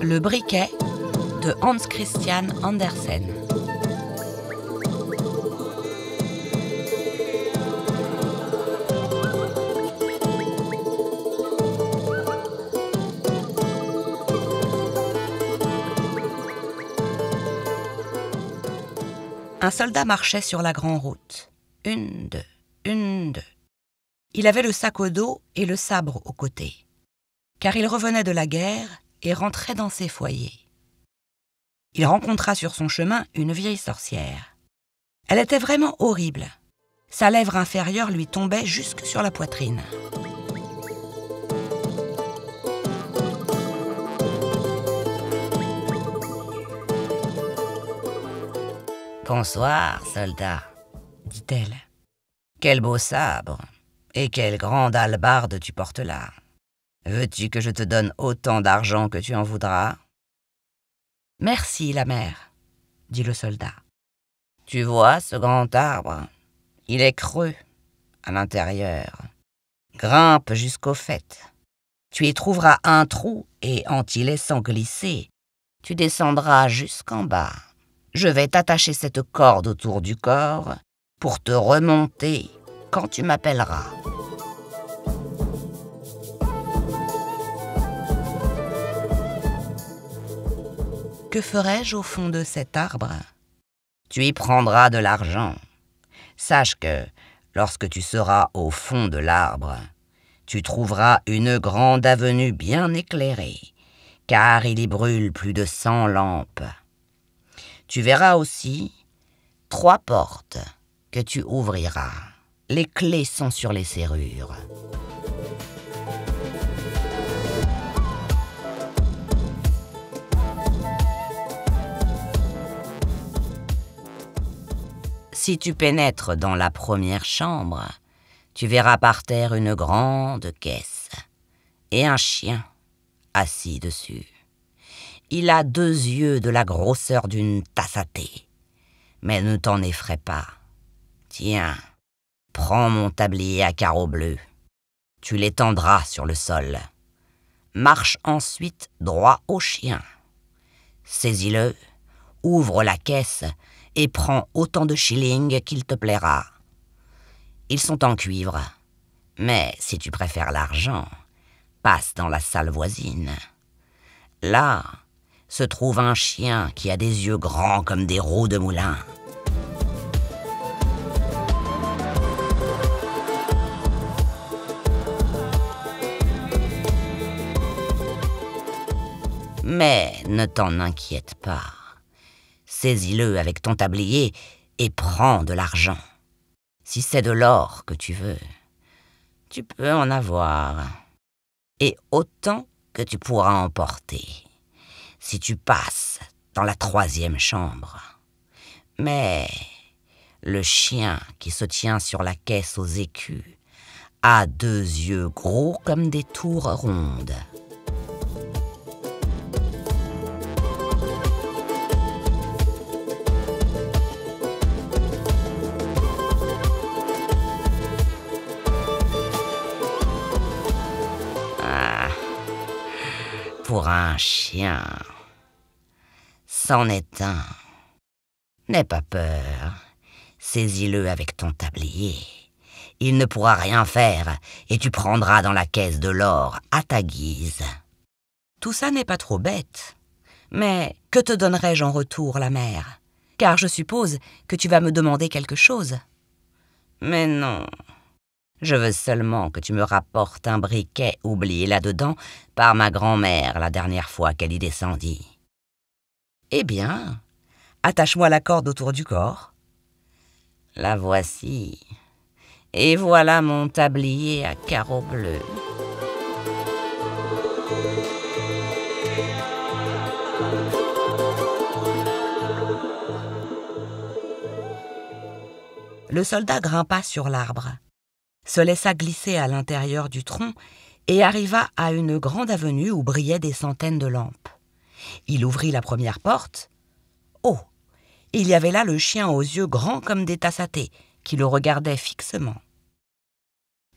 Le briquet de Hans Christian Andersen. Un soldat marchait sur la grande route. Une, deux, une, deux. Il avait le sac au dos et le sabre au côté. Car il revenait de la guerre et rentrait dans ses foyers. Il rencontra sur son chemin une vieille sorcière. Elle était vraiment horrible. Sa lèvre inférieure lui tombait jusque sur la poitrine. Bonsoir, soldat, dit-elle. Quel beau sabre et quelle grande hallebarde tu portes là. Veux-tu que je te donne autant d'argent que tu en voudras Merci, la mère, dit le soldat. Tu vois ce grand arbre Il est creux à l'intérieur. Grimpe jusqu'au faîte. Tu y trouveras un trou et en t'y laissant glisser, tu descendras jusqu'en bas. Je vais t'attacher cette corde autour du corps pour te remonter quand tu m'appelleras. Que ferai-je au fond de cet arbre Tu y prendras de l'argent. Sache que, lorsque tu seras au fond de l'arbre, tu trouveras une grande avenue bien éclairée, car il y brûle plus de cent lampes. Tu verras aussi trois portes que tu ouvriras. Les clés sont sur les serrures. Si tu pénètres dans la première chambre, tu verras par terre une grande caisse et un chien assis dessus. Il a deux yeux de la grosseur d'une tasse à thé. Mais ne t'en effraie pas. Tiens, prends mon tablier à carreaux bleus. Tu l'étendras sur le sol. Marche ensuite droit au chien. Saisis-le, ouvre la caisse et prends autant de shillings qu'il te plaira. Ils sont en cuivre. Mais si tu préfères l'argent, passe dans la salle voisine. Là se trouve un chien qui a des yeux grands comme des roues de moulin. Mais ne t'en inquiète pas saisis-le avec ton tablier et prends de l'argent. Si c'est de l'or que tu veux, tu peux en avoir, et autant que tu pourras en porter, si tu passes dans la troisième chambre. Mais le chien qui se tient sur la caisse aux écus a deux yeux gros comme des tours rondes. pour un chien. C'en est un. N'aie pas peur. Saisis-le avec ton tablier. Il ne pourra rien faire, et tu prendras dans la caisse de l'or à ta guise. Tout ça n'est pas trop bête. Mais que te donnerai-je en retour, la mère Car je suppose que tu vas me demander quelque chose. Mais non, je veux seulement que tu me rapportes un briquet oublié là-dedans par ma grand-mère la dernière fois qu'elle y descendit. Eh bien, attache-moi la corde autour du corps. La voici. Et voilà mon tablier à carreaux bleus. Le soldat grimpa sur l'arbre se laissa glisser à l'intérieur du tronc et arriva à une grande avenue où brillaient des centaines de lampes. Il ouvrit la première porte. Oh Il y avait là le chien aux yeux grands comme des tassatés, qui le regardait fixement.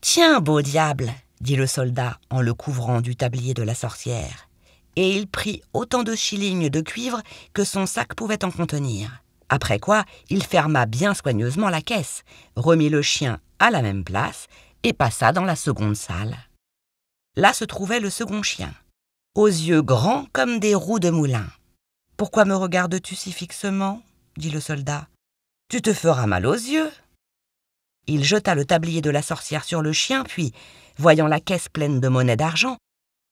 Tiens, beau diable dit le soldat en le couvrant du tablier de la sorcière. Et il prit autant de shillings de cuivre que son sac pouvait en contenir. Après quoi, il ferma bien soigneusement la caisse, remit le chien à la même place et passa dans la seconde salle. Là se trouvait le second chien, aux yeux grands comme des roues de moulin. Pourquoi me regardes-tu si fixement dit le soldat. Tu te feras mal aux yeux. Il jeta le tablier de la sorcière sur le chien, puis, voyant la caisse pleine de monnaie d'argent,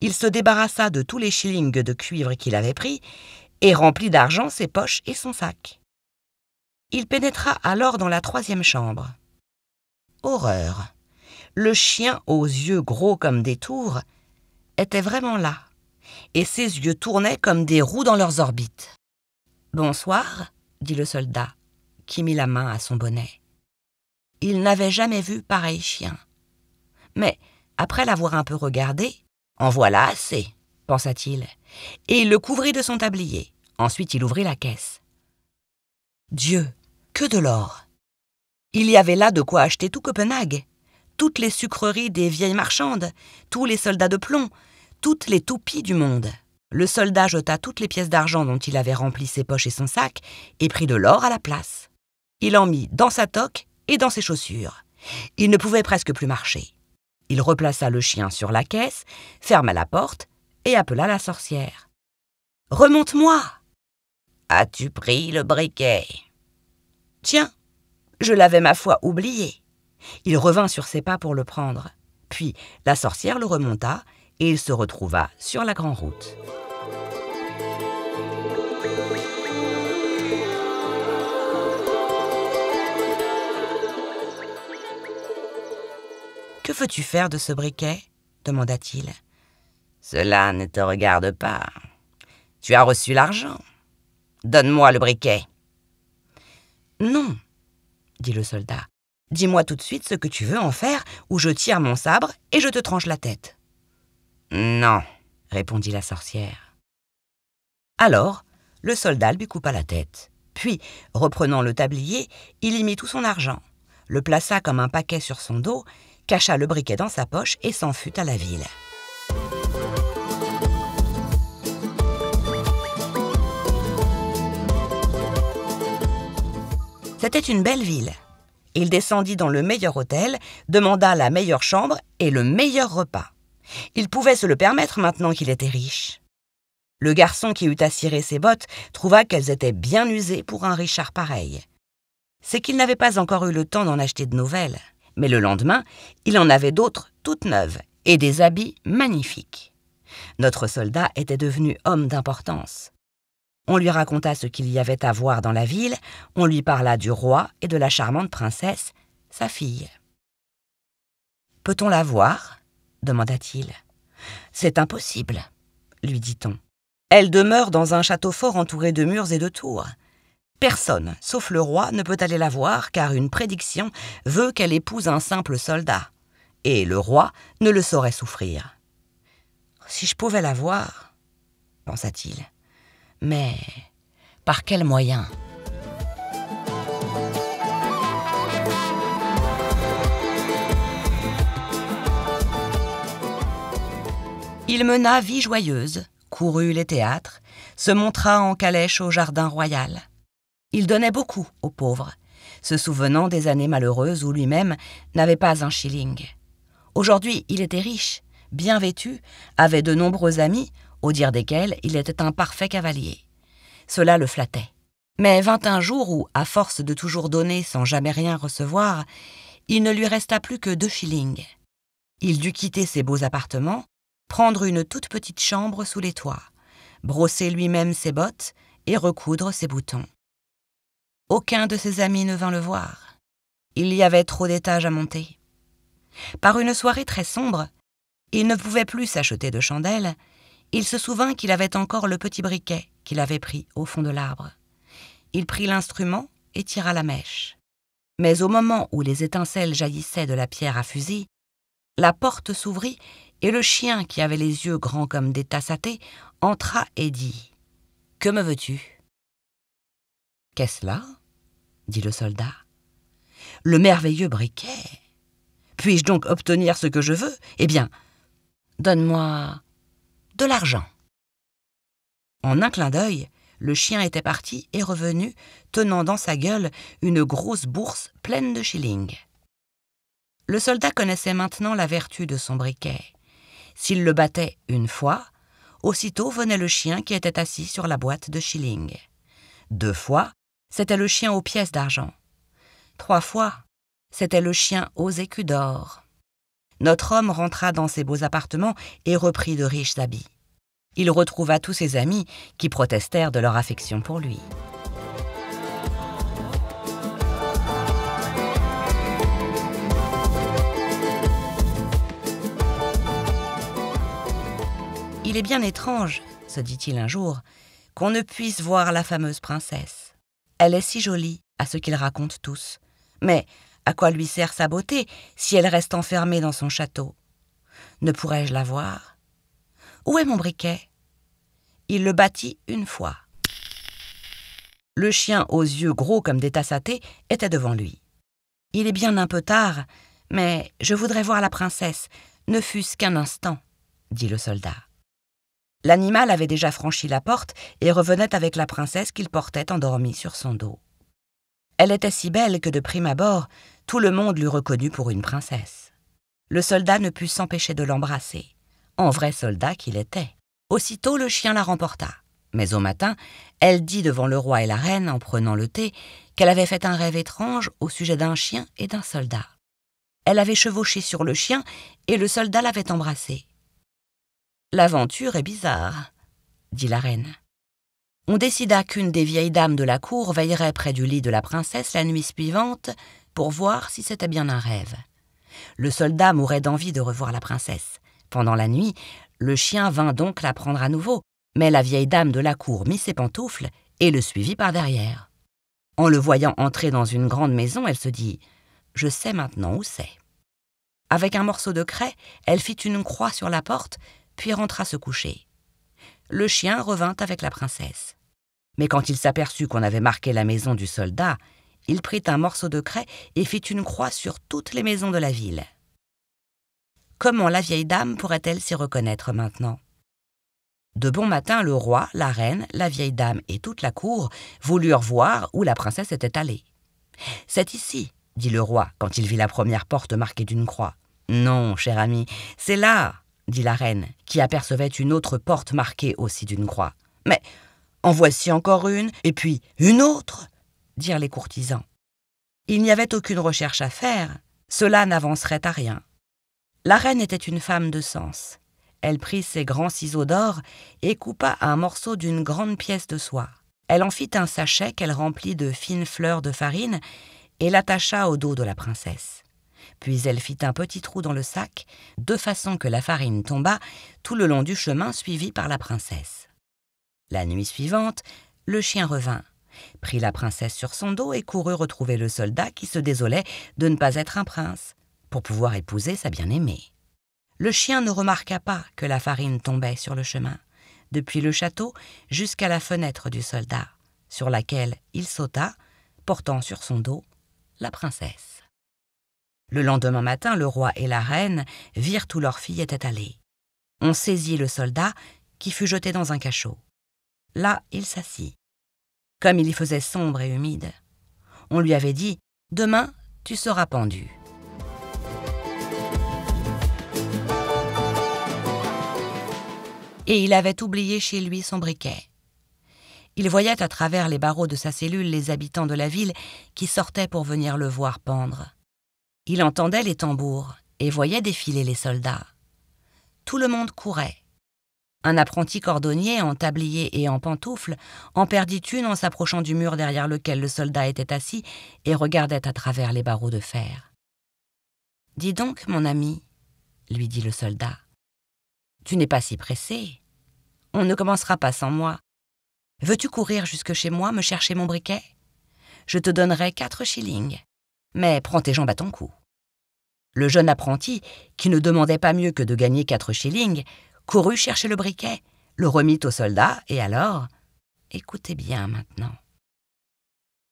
il se débarrassa de tous les shillings de cuivre qu'il avait pris et remplit d'argent ses poches et son sac. Il pénétra alors dans la troisième chambre. Horreur. Le chien aux yeux gros comme des tours était vraiment là, et ses yeux tournaient comme des roues dans leurs orbites. Bonsoir, dit le soldat, qui mit la main à son bonnet. Il n'avait jamais vu pareil chien. Mais, après l'avoir un peu regardé, en voilà assez, pensa-t-il, et il le couvrit de son tablier. Ensuite, il ouvrit la caisse. Dieu, que de l'or Il y avait là de quoi acheter tout Copenhague, toutes les sucreries des vieilles marchandes, tous les soldats de plomb, toutes les toupies du monde. Le soldat jeta toutes les pièces d'argent dont il avait rempli ses poches et son sac, et prit de l'or à la place. Il en mit dans sa toque et dans ses chaussures. Il ne pouvait presque plus marcher. Il replaça le chien sur la caisse, ferma la porte et appela la sorcière. Remonte-moi As-tu pris le briquet Tiens, je l'avais ma foi oublié. Il revint sur ses pas pour le prendre. Puis la sorcière le remonta et il se retrouva sur la grande route. Que veux-tu faire de ce briquet demanda-t-il. Cela ne te regarde pas. Tu as reçu l'argent. Donne-moi le briquet. Non, dit le soldat. Dis-moi tout de suite ce que tu veux en faire, ou je tire mon sabre et je te tranche la tête. Non, répondit la sorcière. Alors, le soldat lui coupa la tête. Puis, reprenant le tablier, il y mit tout son argent, le plaça comme un paquet sur son dos, cacha le briquet dans sa poche et s'en fut à la ville. C'était une belle ville. Il descendit dans le meilleur hôtel, demanda la meilleure chambre et le meilleur repas. Il pouvait se le permettre maintenant qu'il était riche. Le garçon qui eut à cirer ses bottes trouva qu'elles étaient bien usées pour un Richard pareil. C'est qu'il n'avait pas encore eu le temps d'en acheter de nouvelles, mais le lendemain, il en avait d'autres toutes neuves et des habits magnifiques. Notre soldat était devenu homme d'importance. On lui raconta ce qu'il y avait à voir dans la ville, on lui parla du roi et de la charmante princesse, sa fille. Peut-on la voir demanda-t-il. C'est impossible, lui dit-on. Elle demeure dans un château fort entouré de murs et de tours. Personne, sauf le roi, ne peut aller la voir car une prédiction veut qu'elle épouse un simple soldat. Et le roi ne le saurait souffrir. Si je pouvais la voir, pensa-t-il. Mais par quels moyens Il mena vie joyeuse, courut les théâtres, se montra en calèche au jardin royal. Il donnait beaucoup aux pauvres, se souvenant des années malheureuses où lui-même n'avait pas un shilling. Aujourd'hui, il était riche, bien vêtu, avait de nombreux amis, au dire desquels il était un parfait cavalier. Cela le flattait. Mais vint un jour où, à force de toujours donner sans jamais rien recevoir, il ne lui resta plus que deux shillings. Il dut quitter ses beaux appartements, prendre une toute petite chambre sous les toits, brosser lui-même ses bottes et recoudre ses boutons. Aucun de ses amis ne vint le voir. Il y avait trop d'étages à monter. Par une soirée très sombre, il ne pouvait plus s'acheter de chandelles il se souvint qu'il avait encore le petit briquet qu'il avait pris au fond de l'arbre. Il prit l'instrument et tira la mèche. Mais au moment où les étincelles jaillissaient de la pierre à fusil, la porte s'ouvrit et le chien, qui avait les yeux grands comme des tasses entra et dit Que me veux-tu Qu'est-ce là dit le soldat. Le merveilleux briquet. Puis-je donc obtenir ce que je veux Eh bien, donne-moi de l'argent. En un clin d'œil, le chien était parti et revenu, tenant dans sa gueule une grosse bourse pleine de shillings. Le soldat connaissait maintenant la vertu de son briquet. S'il le battait une fois, aussitôt venait le chien qui était assis sur la boîte de shillings. Deux fois, c'était le chien aux pièces d'argent. Trois fois, c'était le chien aux écus d'or. Notre homme rentra dans ses beaux appartements et reprit de riches habits. Il retrouva tous ses amis qui protestèrent de leur affection pour lui. Il est bien étrange, se dit-il un jour, qu'on ne puisse voir la fameuse princesse. Elle est si jolie, à ce qu'ils racontent tous. Mais à quoi lui sert sa beauté si elle reste enfermée dans son château Ne pourrais-je la voir Où est mon briquet Il le battit une fois. Le chien aux yeux gros comme des tassatés était devant lui. Il est bien un peu tard, mais je voudrais voir la princesse, ne fût-ce qu'un instant, dit le soldat. L'animal avait déjà franchi la porte et revenait avec la princesse qu'il portait endormie sur son dos. Elle était si belle que de prime abord, tout le monde l'eût reconnue pour une princesse. Le soldat ne put s'empêcher de l'embrasser. En vrai soldat qu'il était. Aussitôt le chien la remporta. Mais au matin, elle dit devant le roi et la reine, en prenant le thé, qu'elle avait fait un rêve étrange au sujet d'un chien et d'un soldat. Elle avait chevauché sur le chien et le soldat l'avait embrassé. L'aventure est bizarre, dit la reine. On décida qu'une des vieilles dames de la cour veillerait près du lit de la princesse la nuit suivante pour voir si c'était bien un rêve. Le soldat mourait d'envie de revoir la princesse. Pendant la nuit, le chien vint donc la prendre à nouveau, mais la vieille dame de la cour mit ses pantoufles et le suivit par derrière. En le voyant entrer dans une grande maison, elle se dit ⁇ Je sais maintenant où c'est ⁇ Avec un morceau de craie, elle fit une croix sur la porte, puis rentra se coucher. Le chien revint avec la princesse. Mais quand il s'aperçut qu'on avait marqué la maison du soldat, il prit un morceau de craie et fit une croix sur toutes les maisons de la ville. Comment la vieille dame pourrait-elle s'y reconnaître maintenant De bon matin, le roi, la reine, la vieille dame et toute la cour voulurent voir où la princesse était allée. C'est ici, dit le roi quand il vit la première porte marquée d'une croix. Non, cher ami, c'est là, dit la reine, qui apercevait une autre porte marquée aussi d'une croix. Mais en voici encore une, et puis une autre dirent les courtisans. Il n'y avait aucune recherche à faire, cela n'avancerait à rien. La reine était une femme de sens. Elle prit ses grands ciseaux d'or et coupa un morceau d'une grande pièce de soie. Elle en fit un sachet qu'elle remplit de fines fleurs de farine et l'attacha au dos de la princesse. Puis elle fit un petit trou dans le sac, de façon que la farine tomba tout le long du chemin suivi par la princesse. La nuit suivante, le chien revint prit la princesse sur son dos et courut retrouver le soldat qui se désolait de ne pas être un prince, pour pouvoir épouser sa bien-aimée. Le chien ne remarqua pas que la farine tombait sur le chemin, depuis le château jusqu'à la fenêtre du soldat, sur laquelle il sauta, portant sur son dos la princesse. Le lendemain matin, le roi et la reine virent où leur fille était allée. On saisit le soldat, qui fut jeté dans un cachot. Là, il s'assit. Comme il y faisait sombre et humide, on lui avait dit Demain, tu seras pendu. Et il avait oublié chez lui son briquet. Il voyait à travers les barreaux de sa cellule les habitants de la ville qui sortaient pour venir le voir pendre. Il entendait les tambours et voyait défiler les soldats. Tout le monde courait. Un apprenti cordonnier, en tablier et en pantoufles, en perdit une en s'approchant du mur derrière lequel le soldat était assis et regardait à travers les barreaux de fer. Dis donc, mon ami, lui dit le soldat, tu n'es pas si pressé. On ne commencera pas sans moi. Veux-tu courir jusque chez moi me chercher mon briquet Je te donnerai quatre shillings. Mais prends tes jambes à ton cou. Le jeune apprenti, qui ne demandait pas mieux que de gagner quatre shillings, courut chercher le briquet, le remit au soldat, et alors Écoutez bien maintenant.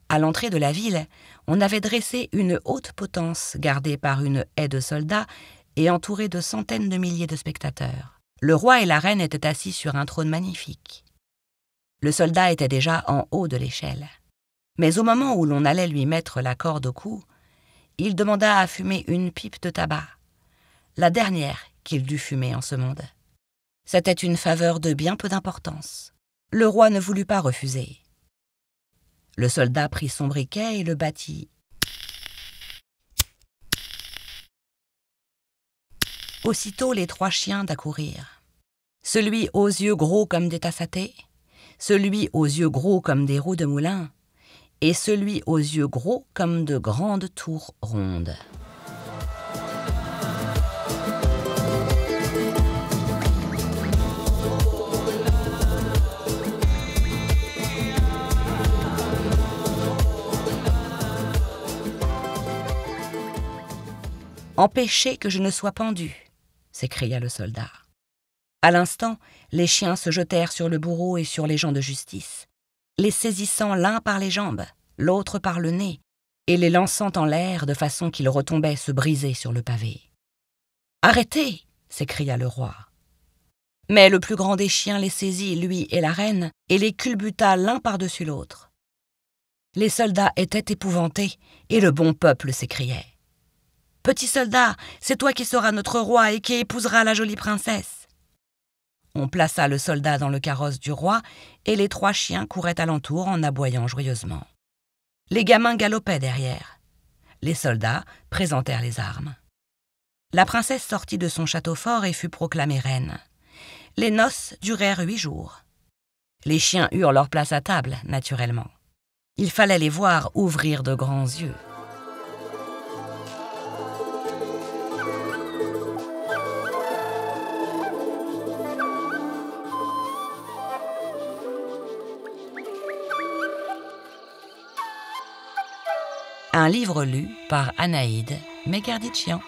À l'entrée de la ville, on avait dressé une haute potence gardée par une haie de soldats et entourée de centaines de milliers de spectateurs. Le roi et la reine étaient assis sur un trône magnifique. Le soldat était déjà en haut de l'échelle. Mais au moment où l'on allait lui mettre la corde au cou, il demanda à fumer une pipe de tabac, la dernière qu'il dut fumer en ce monde. C'était une faveur de bien peu d'importance. Le roi ne voulut pas refuser. Le soldat prit son briquet et le bâtit. Aussitôt les trois chiens d'accourir. Celui aux yeux gros comme des tassatés, celui aux yeux gros comme des roues de moulin, et celui aux yeux gros comme de grandes tours rondes. Empêchez que je ne sois pendu s'écria le soldat. À l'instant, les chiens se jetèrent sur le bourreau et sur les gens de justice, les saisissant l'un par les jambes, l'autre par le nez, et les lançant en l'air de façon qu'ils retombaient se briser sur le pavé. Arrêtez s'écria le roi. Mais le plus grand des chiens les saisit, lui et la reine, et les culbuta l'un par-dessus l'autre. Les soldats étaient épouvantés, et le bon peuple s'écriait. Petit soldat, c'est toi qui seras notre roi et qui épousera la jolie princesse. On plaça le soldat dans le carrosse du roi, et les trois chiens couraient alentour en aboyant joyeusement. Les gamins galopaient derrière. Les soldats présentèrent les armes. La princesse sortit de son château fort et fut proclamée reine. Les noces durèrent huit jours. Les chiens eurent leur place à table, naturellement. Il fallait les voir ouvrir de grands yeux. Un livre lu par Anaïde Megarditchian.